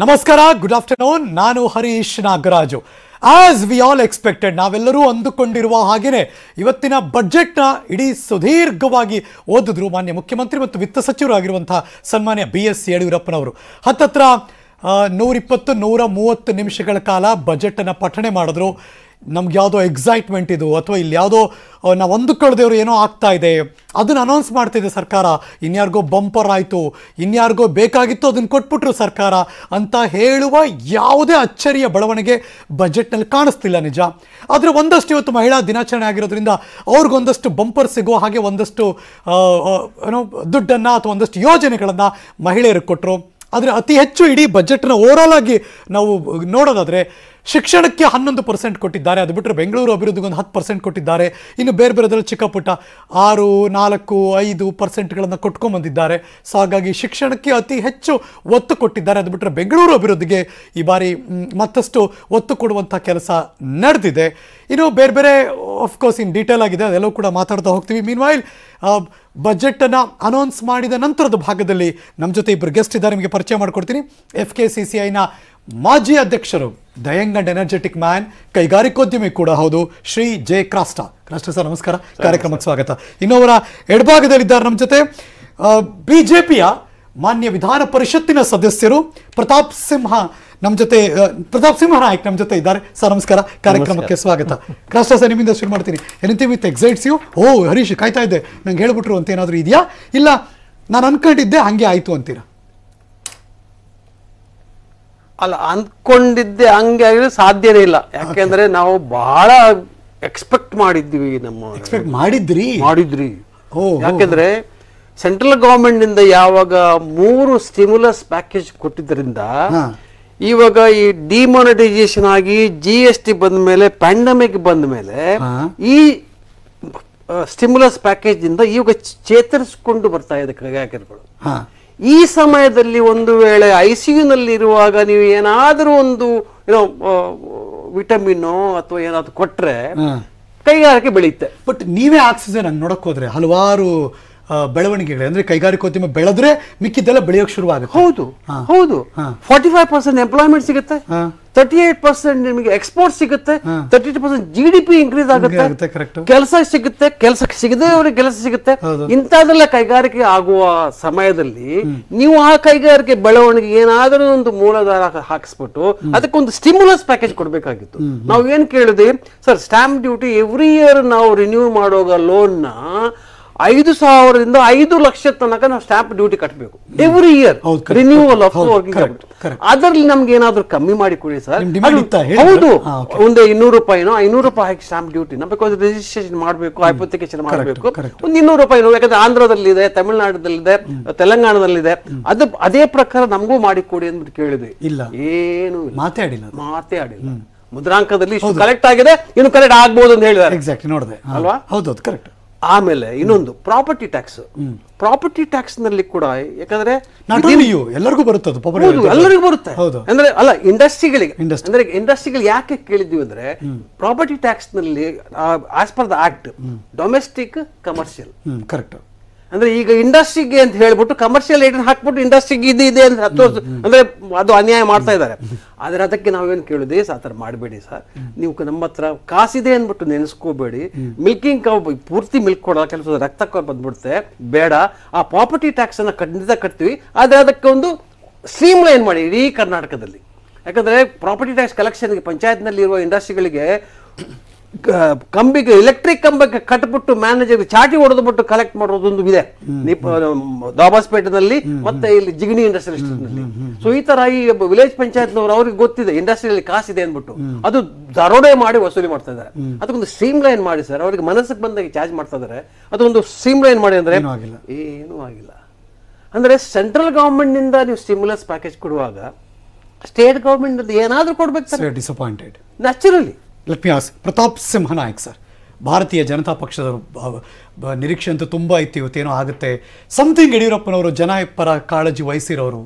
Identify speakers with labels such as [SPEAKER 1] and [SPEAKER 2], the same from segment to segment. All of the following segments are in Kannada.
[SPEAKER 1] ನಮಸ್ಕಾರ ಗುಡ್ ಆಫ್ಟರ್ನೂನ್ ನಾನು Harish Nagaraju as we all expected ನಾವೆಲ್ಲರೂ ಅಂದುಕೊಂಡಿರುವ ಹಾಗೆಯೇ ಇವತ್ತಿನ ಬಜೆಟ್ನ ಇಡೀ ಸುದೀರ್ಘವಾಗಿ ಓದಿದ್ರು ಮಾನ್ಯ ಮುಖ್ಯಮಂತ್ರಿ ಮತ್ತು ವಿತ್ತ ಸಚಿವರಾಗಿರುವಂತಹ ಸನ್ಮಾನ್ಯ ಬಿ ಎಸ್ ಯಡಿಯೂರಪ್ಪನವರು ಹತ್ತತ್ರ ನೂರಿಪ್ಪತ್ತು ನೂರ ಮೂವತ್ತು ನಿಮಿಷಗಳ ಕಾಲ ಬಜೆಟನ್ನು ಪಠಣೆ ಮಾಡಿದ್ರು ನಮ್ಗೆ ಯಾವುದೋ ಎಕ್ಸೈಟ್ಮೆಂಟ್ ಇದು ಅಥವಾ ಇಲ್ಲಿ ಯಾವುದೋ ನಾವು ಅಂದುಕೊಳ್ಳದೇವ್ರು ಏನೋ ಆಗ್ತಾ ಇದೆ ಅದನ್ನು ಅನೌನ್ಸ್ ಮಾಡ್ತಿದೆ ಸರ್ಕಾರ ಇನ್ಯಾರಿಗೋ ಬಂಪರ್ ಆಯಿತು ಇನ್ಯಾರಿಗೋ ಬೇಕಾಗಿತ್ತು ಅದನ್ನು ಕೊಟ್ಬಿಟ್ರು ಸರ್ಕಾರ ಅಂತ ಹೇಳುವ ಯಾವುದೇ ಅಚ್ಚರಿಯ ಬೆಳವಣಿಗೆ ಬಜೆಟ್ನಲ್ಲಿ ಕಾಣಿಸ್ತಿಲ್ಲ ನಿಜ ಆದರೆ ಒಂದಷ್ಟು ಇವತ್ತು ಮಹಿಳಾ ದಿನಾಚರಣೆ ಆಗಿರೋದ್ರಿಂದ ಅವ್ರಿಗೊಂದಷ್ಟು ಬಂಪರ್ ಸಿಗೋ ಹಾಗೆ ಒಂದಷ್ಟು ಏನೋ ದುಡ್ಡನ್ನು ಅಥವಾ ಒಂದಷ್ಟು ಯೋಜನೆಗಳನ್ನು ಮಹಿಳೆಯರಿಗೆ ಕೊಟ್ಟರು ಆದರೆ ಅತಿ ಹೆಚ್ಚು ಇಡೀ ಬಜೆಟ್ನ ಓವರಾಲ್ ಆಗಿ ನಾವು ನೋಡೋದಾದರೆ ಶಿಕ್ಷಣಕ್ಕೆ ಹನ್ನೊಂದು ಪರ್ಸೆಂಟ್ ಕೊಟ್ಟಿದ್ದಾರೆ ಅದು ಬಿಟ್ಟರೆ ಬೆಂಗಳೂರು ಅಭಿವೃದ್ಧಿಗೆ ಒಂದು ಹತ್ತು ಪರ್ಸೆಂಟ್ ಕೊಟ್ಟಿದ್ದಾರೆ ಇನ್ನು ಬೇರೆ ಬೇರೆದ್ರಲ್ಲಿ ಚಿಕ್ಕ ಪುಟ್ಟ ಆರು ನಾಲ್ಕು ಐದು ಪರ್ಸೆಂಟ್ಗಳನ್ನು ಕೊಟ್ಕೊಂಬಂದಿದ್ದಾರೆ ಸೊ ಹಾಗಾಗಿ ಶಿಕ್ಷಣಕ್ಕೆ ಅತಿ ಹೆಚ್ಚು ಒತ್ತು ಕೊಟ್ಟಿದ್ದಾರೆ ಅದು ಬಿಟ್ಟರೆ ಬೆಂಗಳೂರು ಅಭಿವೃದ್ಧಿಗೆ ಈ ಬಾರಿ ಮತ್ತಷ್ಟು ಒತ್ತು ಕೊಡುವಂಥ ಕೆಲಸ ನಡೆದಿದೆ ಇನ್ನು ಬೇರೆ ಬೇರೆ ಅಫ್ಕೋರ್ಸ್ ಇನ್ ಡೀಟೇಲ್ ಆಗಿದೆ ಅದೆಲ್ಲವೂ ಕೂಡ ಮಾತಾಡ್ತಾ ಹೋಗ್ತೀವಿ ಮೀನ್ ವೈಲ್ ಬಜೆಟನ್ನು ಅನೌನ್ಸ್ ಮಾಡಿದ ನಂತರದ ಭಾಗದಲ್ಲಿ ನಮ್ಮ ಜೊತೆ ಇಬ್ಬರು ಗೆಸ್ಟ್ ಇದ್ದಾರೆ ನಿಮಗೆ ಪರಿಚಯ ಮಾಡಿಕೊಡ್ತೀನಿ ಎಫ್ ಕೆ ಸಿ ಸಿ ಐನ ಮಾಜಿ ಅಧ್ಯಕ್ಷರು ದಯಂಗ್ ಎನರ್ಜೆಟಿಕ್ ಮ್ಯಾನ್ ಕೈಗಾರಿಕೋದ್ಯಮಿ ಕೂಡ ಹೌದು ಶ್ರೀ ಜೆ ಕ್ರಾಸ್ಟ ಕ್ರಾಸ್ಟ ಸರ್ ನಮಸ್ಕಾರ ಕಾರ್ಯಕ್ರಮಕ್ಕೆ ಸ್ವಾಗತ ಇನ್ನೊಬ್ಬರ ಎಡಭಾಗದಲ್ಲಿದ್ದಾರೆ ನಮ್ಮ ಜೊತೆ ಬಿ ಜೆ ಮಾನ್ಯ ವಿಧಾನ ಪರಿಷತ್ತಿನ ಸದಸ್ಯರು ಪ್ರತಾಪ್ ಸಿಂಹ ನಮ್ಮ ಜೊತೆ ಪ್ರತಾಪ್ ಸಿಂಹ ನಾಯಕ್ ನಮ್ಮ ಜೊತೆ ಇದ್ದಾರೆ ಸರ್ ನಮಸ್ಕಾರ ಕಾರ್ಯಕ್ರಮಕ್ಕೆ ಸ್ವಾಗತ ಕ್ರಾಸ್ಟ ಸರ್ ನಿಮ್ಮಿಂದ ಶುರು ಮಾಡ್ತೀನಿ ಎನಿಥಿಂಗ್ ವಿತ್ ಎಕ್ಸೈಟ್ಸ್ ಯು ಓ ಹರೀಶ್ ಕಾಯ್ತಾ ಇದ್ದೆ ನಂಗೆ ಹೇಳ್ಬಿಟ್ರು ಅಂತ ಏನಾದರೂ ಇದೆಯಾ ಇಲ್ಲ ನಾನು ಅನ್ಕೊಂಡಿದ್ದೆ ಹಾಗೆ ಆಯಿತು ಅಂತೀರಾ ಅಲ್ಲ
[SPEAKER 2] ಅಂದ್ಕೊಂಡಿದ್ದೆ ಹಂಗೆ ಆಗಿದ್ರೆ ಸಾಧ್ಯನೇ ಇಲ್ಲ ಯಾಕೆಂದ್ರೆ ನಾವು ಬಹಳ ಎಕ್ಸ್ಪೆಕ್ಟ್ ಮಾಡಿದ್ವಿ ನಮ್ಮ ಎಕ್ಸ್ಪೆಕ್ಟ್ ಮಾಡಿದ್ರಿ ಮಾಡಿದ್ರಿ ಯಾಕೆಂದ್ರೆ ಸೆಂಟ್ರಲ್ ಗವರ್ಮೆಂಟ್ ನಿಂದ ಯಾವಾಗ ಮೂರು ಸ್ಟಿಮ್ಯುಲಸ್ ಪ್ಯಾಕೇಜ್ ಕೊಟ್ಟಿದ್ದರಿಂದ ಇವಾಗ ಈ ಡಿಮಾನಿಟೈಸೇಷನ್ ಆಗಿ ಜಿ ಎಸ್ ಟಿ ಬಂದ ಮೇಲೆ ಪ್ಯಾಂಡಮಿಕ್ ಬಂದ ಮೇಲೆ ಈ ಸ್ಟಿಮ್ಯುಲಸ್ ಪ್ಯಾಕೇಜ್ ಇಂದ ಇವಾಗ ಚೇತರಿಸಿಕೊಂಡು ಬರ್ತಾ ಇದೆ ಕೈಗಾರಿಕೆಗಳು ಈ ಸಮಯದಲ್ಲಿ ಒಂದು ವೇಳೆ ಐ ಸಿ ಇರುವಾಗ ನೀವು ಏನಾದರೂ ಒಂದು ಏನೋ ವಿಟಮಿನ್ ಅಥವಾ ಏನಾದ್ರು ಕೊಟ್ಟರೆ
[SPEAKER 1] ಕೈಗಾರಿಕೆ ಬೆಳೆಯುತ್ತೆ ಬಟ್ ನೀವೇ ಆಕ್ಸಿಜನ್ ಅನ್ನು ನೋಡಕ್ ಹೋದ್ರೆ ಹಲವಾರು ಬೆಳವಣಿಗೆಗಳು ಅಂದ್ರೆ ಕೈಗಾರಿಕೋದ್ಯಮ ಬೆಳೆದ್ರೆ ಮಿಕ್ಕಿದ್ದೆಲ್ಲ ಬೆಳೆಯೋಕೆ ಶುರುವಾಗುತ್ತೆ ಹೌದು ಹೌದು ಫಾರ್ಟಿ ಫೈವ್ ಪರ್ಸೆಂಟ್ ಎಂಪ್ಲಾಯ್ಮೆಂಟ್ ಸಿಗುತ್ತೆ ತರ್ಟಿ
[SPEAKER 2] ಏಟ್ ಪರ್ಸೆಂಟ್ ನಿಮಗೆ ಎಕ್ಸ್ಪೋರ್ಟ್ ಸಿಗುತ್ತೆ thirty eight percent G D P increase ಆಗುತ್ತೆ ಕೆಲಸ ಸಿಗುತ್ತೆ ಕೆಲಸ ಸಿಗದೆ ಅವ್ರಿಗೆ ಕೆಲಸ ಸಿಗುತ್ತೆ ಇಂಥದ್ದೆಲ್ಲ ಕೈಗಾರಿಕೆ ಆಗುವ ಸಮಯದಲ್ಲಿ ನೀವು ಆ ಕೈಗಾರಿಕೆ ಬೆಳವಣಿಗೆ ಏನಾದರೂ ಒಂದು ಮೂಲಧಾರ ಹಾಕಿಸ್ಬಿಟ್ಟು ಅದಕ್ಕೊಂದು ಸ್ಟಿಮ್ಯುಲಸ್ ಪ್ಯಾಕೇಜ್ ಕೊಡಬೇಕಾಗಿತ್ತು ನಾವು ಏನ್ ಕೇಳಿದೆ sir stamp duty every year ನಾವು ರಿನ್ಯೂ ಮಾಡುವಾಗ ಲೋನ್ ನ ಐದು ಸಾವಿರದಿಂದ ಐದು ಲಕ್ಷ ತನಕ ನಾವು ಸ್ಟಾಂಪ್ ಡ್ಯೂಟಿ ಕಟ್ಟಬೇಕು every
[SPEAKER 1] year renewal of working
[SPEAKER 2] ಅದರಲ್ಲಿ ನಮ್ಗೆ ಏನಾದ್ರೂ ಕಮ್ಮಿ ಮಾಡಿ ಕೊಡಿ ಸರ್ ಹೌದು ಒಂದು ಇನ್ನೂರು ರೂಪಾಯಿನೋ ಐನೂರು ರೂಪಾಯಿ ಹಾಕಿ ಸ್ಟಾಂಪ್ ಡ್ಯೂಟಿ ಬಿಕಾಸ್ ರಿಜಿಸ್ಟ್ರೇಷನ್ ಮಾಡಬೇಕು ಅಪ್ಲಿಕೇಶನ್ ಮಾಡಬೇಕು ಒಂದು ಇನ್ನೂರು ರೂಪಾಯಿ ಯಾಕಂದ್ರೆ ಆಂಧ್ರದಲ್ಲಿದೆ ತಮಿಳುನಾಡಲ್ಲಿದೆ ತೆಲಂಗಾಣದಲ್ಲಿದೆ ಅದು ಅದೇ ಪ್ರಕಾರ ನಮಗೂ ಮಾಡಿ ಕೊಡಿ ಅಂದ್ಬಿಟ್ಟು ಕೇಳಿದೆ ಇಲ್ಲ ಏನು ಮಾತಾಡಿಲ್ಲ ಮಾತಾಡಿಲ್ಲ ಮುದ್ರಾಂಕದಲ್ಲಿ ಕಲೆಕ್ಟ್ ಆಗಿದೆ ಇನ್ನು ಕರೆಕ್ಟ್ ಆಗ್ಬಹುದು ಅಂತ ಹೇಳಿದ್ದಾರೆ ಎಕ್ಸಾಕ್ಟ್ ನೋಡಿದೆ ಅಲ್ವಾ ಹೌದೌದು ಕರೆಕ್ಟ್ ಆಮೇಲೆ ಇನ್ನೊಂದು ಪ್ರಾಪರ್ಟಿ ಟ್ಯಾಕ್ಸ್ ಪ್ರಾಪರ್ಟಿ ಟ್ಯಾಕ್ಸ್ ನಲ್ಲಿ ಕೂಡ ಯಾಕಂದ್ರೆ ಎಲ್ಲರಿಗೂ
[SPEAKER 1] ಬರುತ್ತೆ ಎಲ್ಲರಿಗೂ ಬರುತ್ತೆ
[SPEAKER 2] ಅಂದ್ರೆ ಅಲ್ಲ ಇಂಡಸ್ಟ್ರಿಗಳಿಗೆ ಅಂದ್ರೆ ಇಂಡಸ್ಟ್ರಿಗಳು ಯಾಕೆ ಕೇಳಿದ್ವಿ ಅಂದ್ರೆ ಪ್ರಾಪರ್ಟಿ ಟ್ಯಾಕ್ಸ್ ನಲ್ಲಿ as per the act domestic commercial correct ಅಂದ್ರೆ ಈಗ ಇಂಡಸ್ಟ್ರಿಗೆ ಅಂತ ಹೇಳ್ಬಿಟ್ಟು ಕಮರ್ಷಿಯಲ್ ಏಟನ್ನು ಹಾಕ್ಬಿಟ್ಟು ಇಂಡಸ್ಟ್ರಿಗೆ ಇದು ಇದೆ ಅಂತ ಹತ್ತು ಅಂದ್ರೆ ಅದು ಅನ್ಯಾಯ ಮಾಡ್ತಾ ಇದ್ದಾರೆ ಆದ್ರೆ ಅದಕ್ಕೆ ನಾವೇನು ಕೇಳಿದ್ವಿ ಆ ಥರ ಮಾಡಬೇಡಿ ಸರ್ ನೀವು ನಮ್ಮ ಹತ್ರ ಕಾಸಿದೆ ಅಂದ್ಬಿಟ್ಟು ನೆನೆಸ್ಕೋಬೇಡಿ ಮಿಲ್ಕಿಂಗ್ ಕೌ ಪೂರ್ತಿ ಮಿಲ್ಕ್ ಕೊಡಲ್ಲ ಕೆಲಸ ರಕ್ತ ಬಂದ್ಬಿಡುತ್ತೆ ಬೇಡ ಆ ಪ್ರಾಪರ್ಟಿ ಟ್ಯಾಕ್ಸ್ ಅನ್ನ ಖಂಡಿತ ಕಟ್ತೀವಿ ಆದ್ರೆ ಅದಕ್ಕೆ ಒಂದು ಸ್ಟ್ರೀಮ್ ಲೈನ್ ಮಾಡಿ ಇಡೀ ಕರ್ನಾಟಕದಲ್ಲಿ ಯಾಕಂದ್ರೆ ಪ್ರಾಪರ್ಟಿ ಟ್ಯಾಕ್ಸ್ ಕಲೆಕ್ಷನ್ಗೆ ಪಂಚಾಯತ್ನಲ್ಲಿರುವ ಇರುವ ಇಂಡಸ್ಟ್ರಿಗಳಿಗೆ ಕಂಬಿಗೆ ಎಲೆಕ್ಟ್ರಿಕ್ ಕಂಬಕ್ಕೆ ಕಟ್ಬಿಟ್ಟು ಮ್ಯಾನೇಜರ್ ಚಾಟಿ ಬಿಟ್ಟು ಕಲೆಕ್ಟ್ ಮಾಡೋದೊಂದು ಇದೆ ದಾಬಾಸ್ಪೇಟೆನಲ್ಲಿ ಮತ್ತೆ ಇಲ್ಲಿ ಜಿಗಣಿ ನಲ್ಲಿ ಸೊ ಈ ತರ ಈ ವಿಲೇಜ್ ಪಂಚಾಯತ್ ಅವ್ರಿಗೆ ಗೊತ್ತಿದೆ ಇಂಡಸ್ಟ್ರಿಯಲ್ಲಿ ಕಾಸಿದೆ ಅಂದ್ಬಿಟ್ಟು ಅದು ದರೋಡೆ ಮಾಡಿ ವಸೂಲಿ ಮಾಡ್ತಾ ಇದ್ದಾರೆ ಅದಕ್ಕೊಂದು ಸ್ಟ್ರೀಮ್ ಲೈನ್ ಮಾಡಿ ಸರ್ ಅವ್ರಿಗೆ ಮನಸ್ಸಿಗೆ ಬಂದಾಗ ಚಾರ್ಜ್ ಮಾಡ್ತಾ ಇದ್ದಾರೆ ಅದೊಂದು ಸ್ಟ್ರೀಮ್ ಲೈನ್ ಮಾಡಿ ಅಂದ್ರೆ ಏನೂ ಆಗಿಲ್ಲ ಅಂದ್ರೆ
[SPEAKER 1] ಸೆಂಟ್ರಲ್ ಗವರ್ಮೆಂಟ್ ನಿಂದ ನೀವು ಸ್ಟಿಮ್ಯುಲಸ್ ಪ್ಯಾಕೇಜ್ ಕೊಡುವಾಗ ಸ್ಟೇಟ್ ಗವರ್ಮೆಂಟ್ ಏನಾದ್ರೂ ಕೊಡ್ಬೇಕು sir disappointed naturally let me ask Pratap Simha Nayak sir Bharatiya Janata ಪಕ್ಷದ ನಿರೀಕ್ಷೆ ಅಂತೂ ತುಂಬ ಇತ್ತು ಇವತ್ತೇನೋ ಆಗುತ್ತೆ ಸಮಥಿಂಗ್ ಯಡಿಯೂರಪ್ಪನವರು ಜನ ಪರ ಕಾಳಜಿ ವಹಿಸಿರೋರು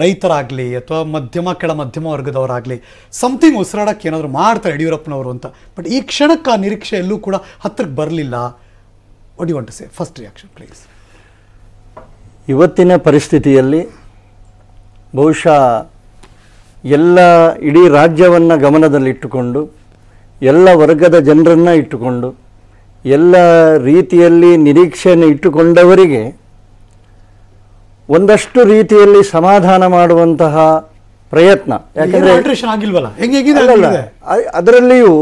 [SPEAKER 1] ರೈತರಾಗಲಿ ಅಥವಾ ಮಧ್ಯಮ ಕೆಳ ಮಧ್ಯಮ ವರ್ಗದವರಾಗಲಿ ಸಮಥಿಂಗ್ ಉಸಿರಾಡೋಕ್ಕೆ ಏನಾದರೂ ಮಾಡ್ತಾರೆ ಯಡಿಯೂರಪ್ಪನವರು ಅಂತ ಬಟ್ ಈ ಕ್ಷಣಕ್ಕೆ ಆ ನಿರೀಕ್ಷೆ ಎಲ್ಲೂ ಕೂಡ ಹತ್ತಿರಕ್ಕೆ ಬರಲಿಲ್ಲ what want to say first reaction please
[SPEAKER 3] ಇವತ್ತಿನ ಪರಿಸ್ಥಿತಿಯಲ್ಲಿ ಬಹುಶಃ ಎಲ್ಲ ಇಡೀ ರಾಜ್ಯವನ್ನು ಗಮನದಲ್ಲಿಟ್ಟುಕೊಂಡು ಎಲ್ಲ ವರ್ಗದ ಜನರನ್ನು ಇಟ್ಟುಕೊಂಡು ಎಲ್ಲ ರೀತಿಯಲ್ಲಿ ನಿರೀಕ್ಷೆಯನ್ನು ಇಟ್ಟುಕೊಂಡವರಿಗೆ ಒಂದಷ್ಟು ರೀತಿಯಲ್ಲಿ ಸಮಾಧಾನ ಮಾಡುವಂತಹ ಪ್ರಯತ್ನ ಯಾಕಂದರೆ ಅದರಲ್ಲಿಯೂ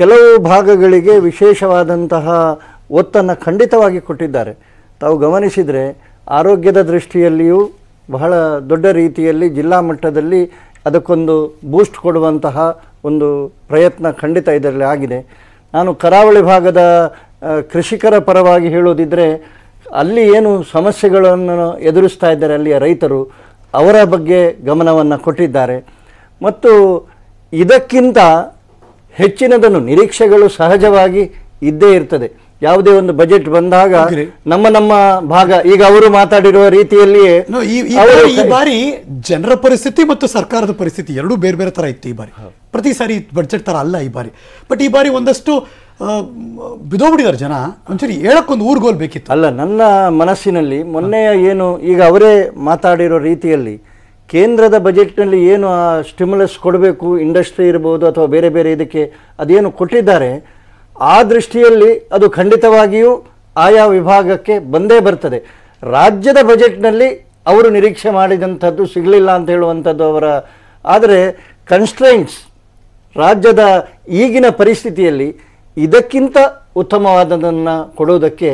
[SPEAKER 3] ಕೆಲವು ಭಾಗಗಳಿಗೆ ವಿಶೇಷವಾದಂತಹ ಒತ್ತನ್ನು ಖಂಡಿತವಾಗಿ ಕೊಟ್ಟಿದ್ದಾರೆ ತಾವು ಗಮನಿಸಿದರೆ ಆರೋಗ್ಯದ ದೃಷ್ಟಿಯಲ್ಲಿಯೂ ಬಹಳ ದೊಡ್ಡ ರೀತಿಯಲ್ಲಿ ಜಿಲ್ಲಾ ಮಟ್ಟದಲ್ಲಿ ಅದಕ್ಕೊಂದು ಬೂಸ್ಟ್ ಕೊಡುವಂತಹ ಒಂದು ಪ್ರಯತ್ನ ಖಂಡಿತ ಇದರಲ್ಲಿ ಆಗಿದೆ ನಾನು ಕರಾವಳಿ ಭಾಗದ ಕೃಷಿಕರ ಪರವಾಗಿ ಹೇಳೋದಿದ್ದರೆ ಅಲ್ಲಿ ಏನು ಸಮಸ್ಯೆಗಳನ್ನು ಎದುರಿಸ್ತಾ ಇದ್ದಾರೆ ಅಲ್ಲಿಯ ರೈತರು ಅವರ ಬಗ್ಗೆ ಗಮನವನ್ನು ಕೊಟ್ಟಿದ್ದಾರೆ ಮತ್ತು ಇದಕ್ಕಿಂತ ಹೆಚ್ಚಿನದನ್ನು ನಿರೀಕ್ಷೆಗಳು ಸಹಜವಾಗಿ ಇದ್ದೇ ಇರ್ತದೆ ಯಾವುದೇ ಒಂದು ಬಜೆಟ್ ಬಂದಾಗ ನಮ್ಮ ನಮ್ಮ ಭಾಗ ಈಗ ಅವರು ಮಾತಾಡಿರುವ ರೀತಿಯಲ್ಲಿಯೇ ಈ ಬಾರಿ
[SPEAKER 1] ಜನರ ಪರಿಸ್ಥಿತಿ ಮತ್ತು ಸರ್ಕಾರದ ಪರಿಸ್ಥಿತಿ ಎರಡೂ ಬೇರೆ ಬೇರೆ ತರ ಇತ್ತು ಈ ಬಾರಿ ಪ್ರತಿ ಸಾರಿ ಬಜೆಟ್ ತರ ಅಲ್ಲ ಈ ಬಾರಿ ಬಟ್ ಈ ಬಾರಿ ಒಂದಷ್ಟು ಬಿದೋಗ್ಬಿಟ್ಟಿದ್ದಾರೆ ಜನ ಒಂಚೂರಿ ಹೇಳಕ್ಕೊಂದು ಊರ್ಗೋಲ್ ಬೇಕಿತ್ತು ಅಲ್ಲ ನನ್ನ ಮನಸ್ಸಿನಲ್ಲಿ ಮೊನ್ನೆ ಏನು ಈಗ ಅವರೇ
[SPEAKER 3] ಮಾತಾಡಿರೋ ರೀತಿಯಲ್ಲಿ ಕೇಂದ್ರದ ಬಜೆಟ್ನಲ್ಲಿ ಏನು ಆ ಸ್ಟಿಮ್ಯುಲಸ್ ಕೊಡಬೇಕು ಇಂಡಸ್ಟ್ರಿ ಇರ್ಬೋದು ಅಥವಾ ಬೇರೆ ಬೇರೆ ಇದಕ್ಕೆ ಅದೇನು ಕೊಟ್ಟಿದ್ದಾರೆ ಆ ದೃಷ್ಟಿಯಲ್ಲಿ ಅದು ಖಂಡಿತವಾಗಿಯೂ ಆಯಾ ವಿಭಾಗಕ್ಕೆ ಬಂದೇ ಬರ್ತದೆ ರಾಜ್ಯದ ಬಜೆಟ್ನಲ್ಲಿ ಅವರು ನಿರೀಕ್ಷೆ ಮಾಡಿದಂಥದ್ದು ಸಿಗಲಿಲ್ಲ ಅಂತ ಹೇಳುವಂಥದ್ದು ಅವರ ಆದರೆ ಕನ್ಸ್ಟ್ರೈಂಟ್ಸ್ ರಾಜ್ಯದ ಈಗಿನ ಪರಿಸ್ಥಿತಿಯಲ್ಲಿ ಇದಕ್ಕಿಂತ ಉತ್ತಮವಾದದನ್ನು ಕೊಡೋದಕ್ಕೆ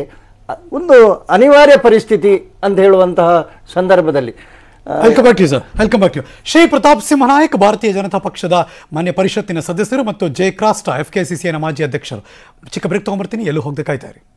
[SPEAKER 3] ಒಂದು ಅನಿವಾರ್ಯ ಪರಿಸ್ಥಿತಿ ಅಂತ ಹೇಳುವಂತಹ ಸಂದರ್ಭದಲ್ಲಿ
[SPEAKER 1] welcome back you Shri Pratap Simha Nayak Bharatiya Janata ಪಕ್ಷದ ಮಾನ್ಯ ಪರಿಷತ್ತಿನ ಸದಸ್ಯರು ಮತ್ತು J Crasta F K C ಮಾಜಿ ಅಧ್ಯಕ್ಷರು ಚಿಕ್ಕ ಬ್ರೇಕ್ ತಗೊಂಡ್ಬರ್ತೀನಿ ಎಲ್ಲೂ ಹೋಗ್ಬೇಕಾಯ್ತಾರೆ